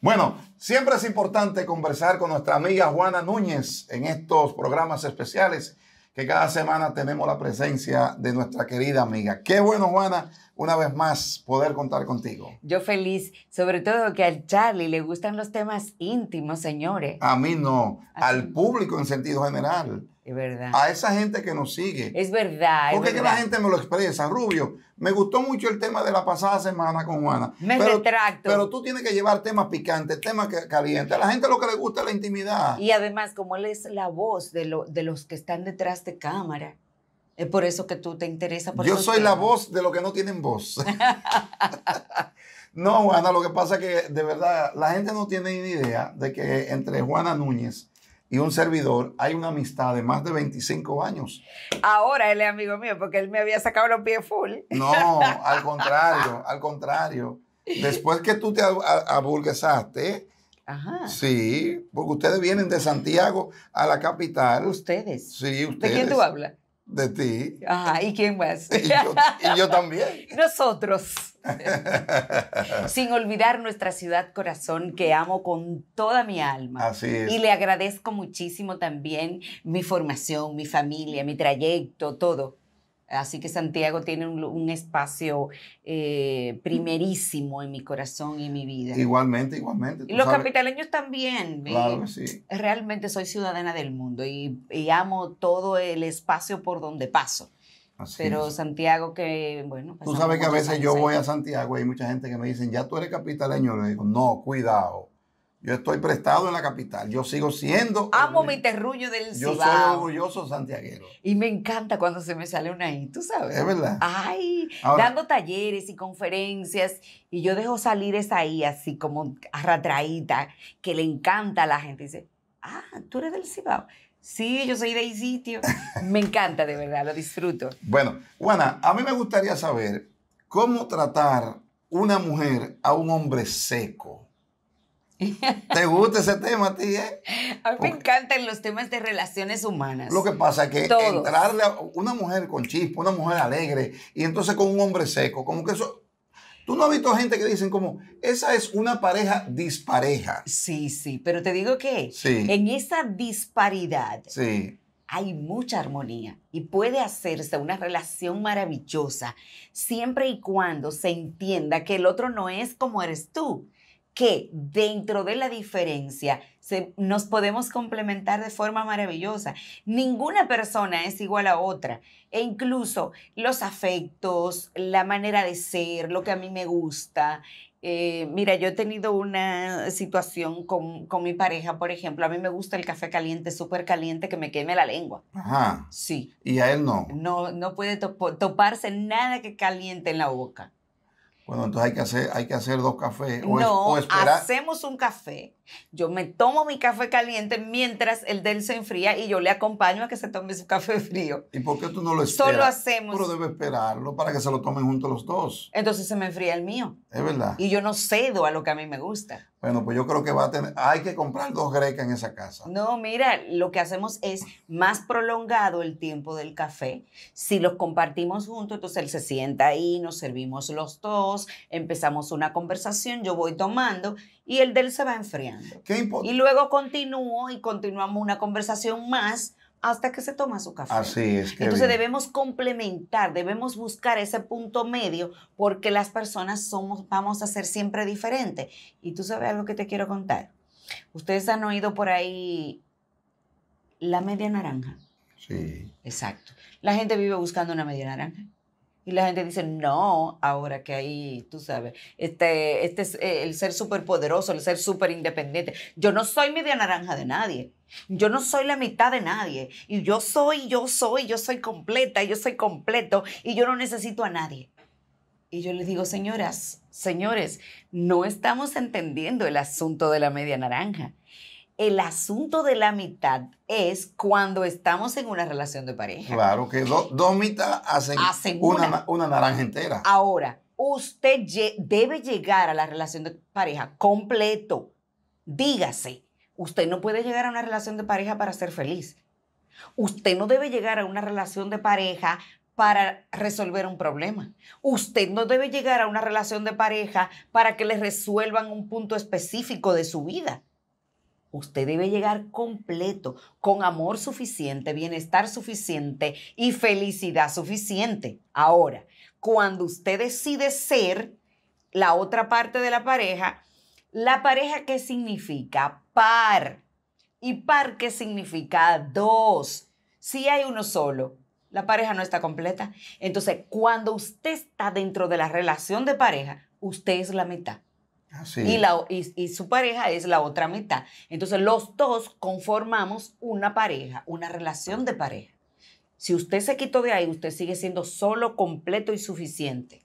Bueno, siempre es importante conversar con nuestra amiga Juana Núñez en estos programas especiales que cada semana tenemos la presencia de nuestra querida amiga. Qué bueno, Juana, una vez más poder contar contigo. Yo feliz, sobre todo que al Charlie le gustan los temas íntimos, señores. A mí no, al público en sentido general. Es verdad. A esa gente que nos sigue. Es verdad. Porque que la gente me lo expresa. Rubio, me gustó mucho el tema de la pasada semana con Juana. Me pero, retracto. Pero tú tienes que llevar temas picantes, temas calientes. A la gente lo que le gusta es la intimidad. Y además, como él es la voz de, de los que están detrás de cámara es por eso que tú te interesa. Yo soy la voz de los que no tienen voz. no, Juana, lo que pasa es que de verdad la gente no tiene ni idea de que entre Juana Núñez y un servidor hay una amistad de más de 25 años. Ahora él es amigo mío porque él me había sacado los pies full. no, al contrario, al contrario. Después que tú te aburguesaste, Ajá. Sí, porque ustedes vienen de Santiago a la capital. Ustedes. Sí, ustedes. ¿De quién tú hablas? de ti. Ajá, ¿y quién más? Y yo, también. Nosotros. Sin olvidar nuestra ciudad corazón que amo con toda mi alma. Así es. Y le agradezco muchísimo también mi formación, mi familia, mi trayecto, todo. Así que Santiago tiene un, espacio eh, primerísimo en mi corazón y en mi vida. Igualmente, igualmente. Y los capitaleños también. Eh, claro sí. Realmente soy ciudadana del mundo y, amo todo el espacio por donde paso. Pero Santiago que, bueno. Tú sabes que a veces yo voy a Santiago y hay mucha gente que me dicen, ya tú eres capitaleño. Le digo, no, cuidado yo estoy prestado en la capital. Yo sigo siendo. Amo mi terruño del Cibao. Yo soy orgulloso santiaguero. Y me encanta cuando se me sale una I, tú sabes. Es verdad. Ay, dando talleres y conferencias. Y yo dejo salir esa I así como arratraíta, que le encanta a la gente. dice, ah, tú eres del Cibao. Sí, yo soy de ahí sitio. Me encanta, de verdad, lo disfruto. Bueno, Juana, a mí me gustaría saber cómo tratar una mujer a un hombre seco. ¿Te gusta ese tema a ti, eh? A mí me encantan los temas de relaciones humanas. Lo que pasa es que entrarle a una mujer con chispa, una mujer alegre, y entonces con un hombre seco, como que eso. Tú no has visto gente que dicen como, esa es una pareja dispareja. Sí, sí, pero te digo que en esa disparidad hay mucha armonía y puede hacerse una relación maravillosa siempre y cuando se entienda que el otro no es como eres tú que dentro de la diferencia se, nos podemos complementar de forma maravillosa. Ninguna persona es igual a otra e incluso los afectos, la manera de ser, lo que a mí me gusta. Eh, mira, yo he tenido una situación con, mi pareja, por ejemplo, a mí me gusta el café caliente, súper caliente, que me queme la lengua. Ajá. Sí. ¿Y a él no? No, no puede toparse nada que caliente en la boca. Bueno, entonces hay que hacer, hay que hacer dos cafés. O no, hacemos un café. Yo me tomo mi café caliente mientras el del se enfría y yo le acompaño a que se tome su café frío. ¿Y por qué tú no lo esperas? Solo hacemos. Pero debe esperarlo para que se lo tomen juntos los dos. Entonces se me enfría el mío. Es verdad. Y yo no cedo a lo que a mí me gusta. Bueno, pues yo creo que va a tener, hay que comprar dos grecas en esa casa. No, mira, lo que hacemos es más prolongado el tiempo del café. Si los compartimos juntos, entonces él se sienta ahí, nos servimos los dos, empezamos una conversación, yo voy tomando y el de él se va enfriando. ¿Qué y luego continúo y continuamos una conversación más hasta que se toma su café. Así es. Que Entonces debemos complementar, debemos buscar ese punto medio porque las personas somos, vamos a ser siempre diferentes. Y tú sabes algo que te quiero contar. Ustedes han oído por ahí la media naranja. Sí. Exacto. La gente vive buscando una media naranja. Y la gente dice, no, ahora que hay, tú sabes, este, este es eh, el ser súper poderoso, el ser súper independiente. Yo no soy media naranja de nadie. Yo no soy la mitad de nadie. Y yo soy, yo soy, yo soy completa, yo soy completo y yo no necesito a nadie. Y yo les digo, señoras, señores, no estamos entendiendo el asunto de la media naranja. El asunto de la mitad es cuando estamos en una relación de pareja. Claro, que dos mitad hacen, una, una naranja entera. Ahora, usted debe llegar a la relación de pareja completo. Dígase, Usted no puede llegar a una relación de pareja para ser feliz. Usted no debe llegar a una relación de pareja para resolver un problema. Usted no debe llegar a una relación de pareja para que le resuelvan un punto específico de su vida. Usted debe llegar completo, con amor suficiente, bienestar suficiente y felicidad suficiente. Ahora, cuando usted decide ser la otra parte de la pareja, la pareja, ¿qué significa? Par. ¿Y par qué significa? Dos. Si hay uno solo, la pareja no está completa. Entonces, cuando usted está dentro de la relación de pareja, usted es la mitad. y, la, y, y, su pareja es la otra mitad. Entonces, los dos conformamos una pareja, una relación de pareja. Si usted se quitó de ahí, usted sigue siendo solo, completo y suficiente.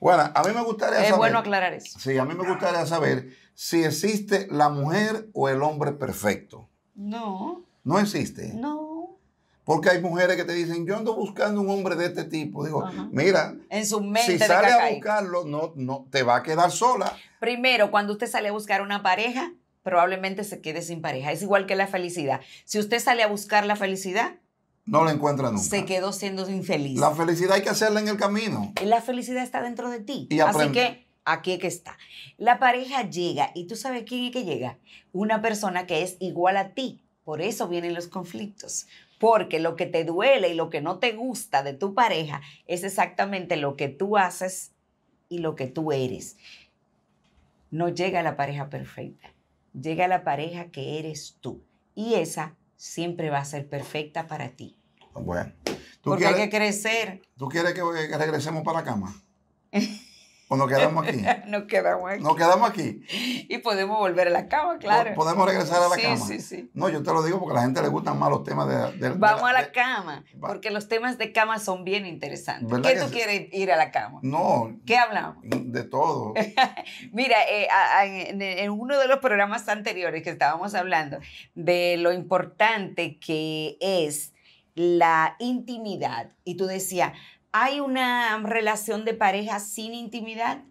Bueno, a mí me gustaría saber. Es bueno aclarar eso. Sí, a mí me gustaría saber si existe la mujer o el hombre perfecto. No. No existe. No. Porque hay mujeres que te dicen, yo ando buscando un hombre de este tipo. Digo, mira, en su mente si sale a buscarlo, no, no, te va a quedar sola. Primero, cuando usted sale a buscar una pareja, probablemente se quede sin pareja. Es igual que la felicidad. Si usted sale a buscar la felicidad, no la encuentra nunca. Se quedó siendo infeliz. La felicidad hay que hacerla en el camino. La felicidad está dentro de ti. Así que aquí es que está. La pareja llega y tú sabes quién es que llega. Una persona que es igual a ti. Por eso vienen los conflictos. Porque lo que te duele y lo que no te gusta de tu pareja es exactamente lo que tú haces y lo que tú eres. No llega la pareja perfecta. Llega la pareja que eres tú. Y esa siempre va a ser perfecta para ti. Bueno. Porque hay que crecer. ¿Tú quieres que, regresemos para la cama? ¿O nos quedamos aquí? nos quedamos aquí. Nos quedamos aquí. Y podemos volver a la cama, claro. Podemos regresar a la cama. Sí, sí. sí. No, yo te lo digo porque a la gente le gustan más los temas de. Vamos a la cama, porque los temas de cama son bien interesantes. ¿Qué tú quieres ir a la cama? No. ¿Qué hablamos? De todo. Mira, eh, en, uno de los programas anteriores que estábamos hablando de lo importante que es la intimidad. Y tú decías, ¿hay una relación de pareja sin intimidad?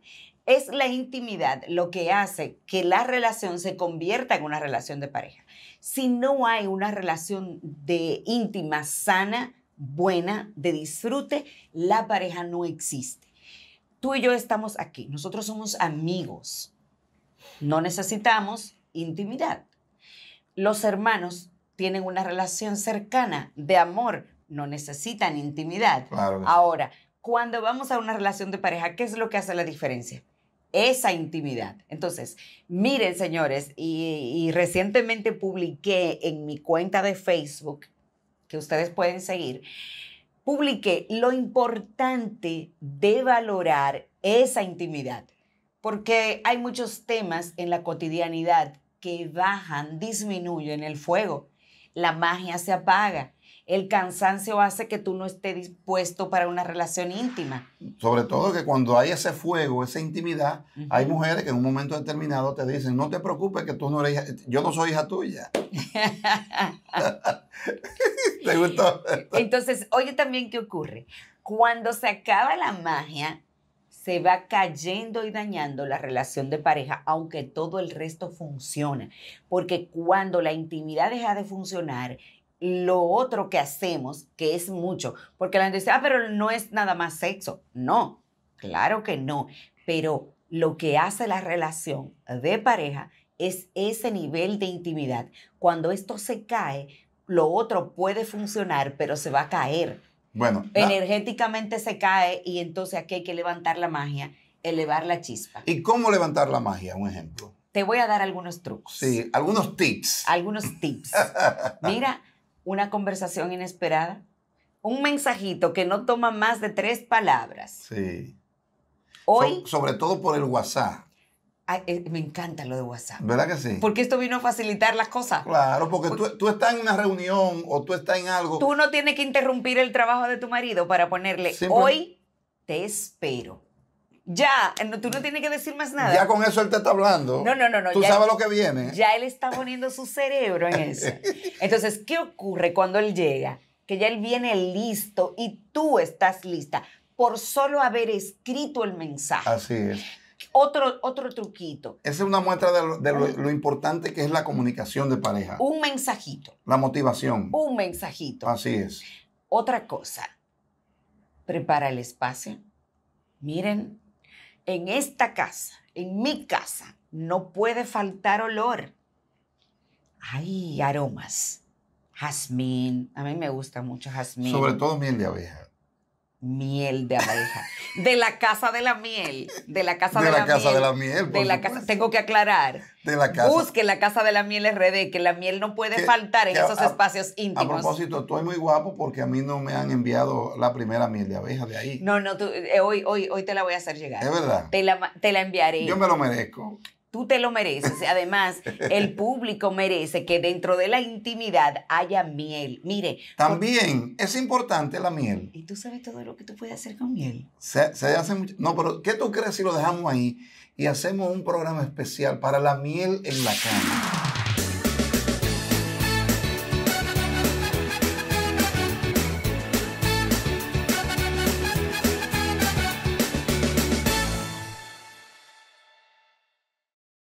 Es la intimidad lo que hace que la relación se convierta en una relación de pareja. Si no hay una relación de íntima sana, buena, de disfrute, la pareja no existe. Tú y yo estamos aquí, nosotros somos amigos. No necesitamos intimidad. Los hermanos tienen una relación cercana de amor, no necesitan intimidad. Ahora, cuando vamos a una relación de pareja, ¿qué es lo que hace la diferencia? Esa intimidad. Entonces, miren, señores, y, y recientemente publiqué en mi cuenta de Facebook, que ustedes pueden seguir, publiqué lo importante de valorar esa intimidad, porque hay muchos temas en la cotidianidad que bajan, disminuyen el fuego la magia se apaga. El cansancio hace que tú no estés dispuesto para una relación íntima. Sobre todo que cuando hay ese fuego, esa intimidad, hay mujeres que en un momento determinado te dicen, no te preocupes que tú no eres, yo no soy hija tuya. ¿Te gustó? Entonces, oye también qué ocurre. Cuando se acaba la magia, se va cayendo y dañando la relación de pareja, aunque todo el resto funciona. Porque cuando la intimidad deja de funcionar, lo otro que hacemos, que es mucho, porque la gente dice, ah, pero no es nada más sexo. No, claro que no, pero lo que hace la relación de pareja es ese nivel de intimidad. Cuando esto se cae, lo otro puede funcionar, pero se va a caer bueno. Energéticamente se cae y entonces aquí hay que levantar la magia, elevar la chispa. ¿Y cómo levantar la magia? Un ejemplo. Te voy a dar algunos trucos. Sí, algunos tips. Algunos tips. Mira, una conversación inesperada, un mensajito que no toma más de tres palabras. Sí. Hoy. sobre todo por el WhatsApp. Eh, me encanta lo de WhatsApp. ¿Verdad que sí? Porque esto vino a facilitar las cosas. Claro, porque, tú, estás en una reunión o tú estás en algo. Tú no tienes que interrumpir el trabajo de tu marido para ponerle, hoy te espero. Ya, tú no tienes que decir más nada. Ya con eso él te está hablando. No, no, no, no. Tú sabes lo que viene. Ya él está poniendo su cerebro en eso. Entonces, ¿qué ocurre cuando él llega? Que ya él viene listo y tú estás lista por solo haber escrito el mensaje. Así es otro, otro truquito. Esa es una muestra de, lo, importante que es la comunicación de pareja. Un mensajito. La motivación. Un mensajito. Así es. Otra cosa, prepara el espacio. Miren, en esta casa, en mi casa, no puede faltar olor. Hay aromas. Jazmín, a mí me gusta mucho jazmín. Sobre todo miel de abeja miel de abeja. De la casa de la miel. De la casa de, la, miel, de la casa, tengo que aclarar. De la casa. Busque la casa de la miel RD, que la miel no puede faltar en esos espacios íntimos. A propósito, tú eres muy guapo porque a mí no me han enviado la primera miel de abeja de ahí. No, no, eh, hoy, hoy, hoy te la voy a hacer llegar. Es verdad. Te la, te la enviaré. Yo me lo merezco. Tú te lo mereces. Además, el público merece que dentro de la intimidad haya miel. Mire. También es importante la miel. ¿Y tú sabes todo lo que tú puedes hacer con miel? Se, se hace mucho... No, pero ¿qué tú crees si lo dejamos ahí y hacemos un programa especial para la miel en la cama?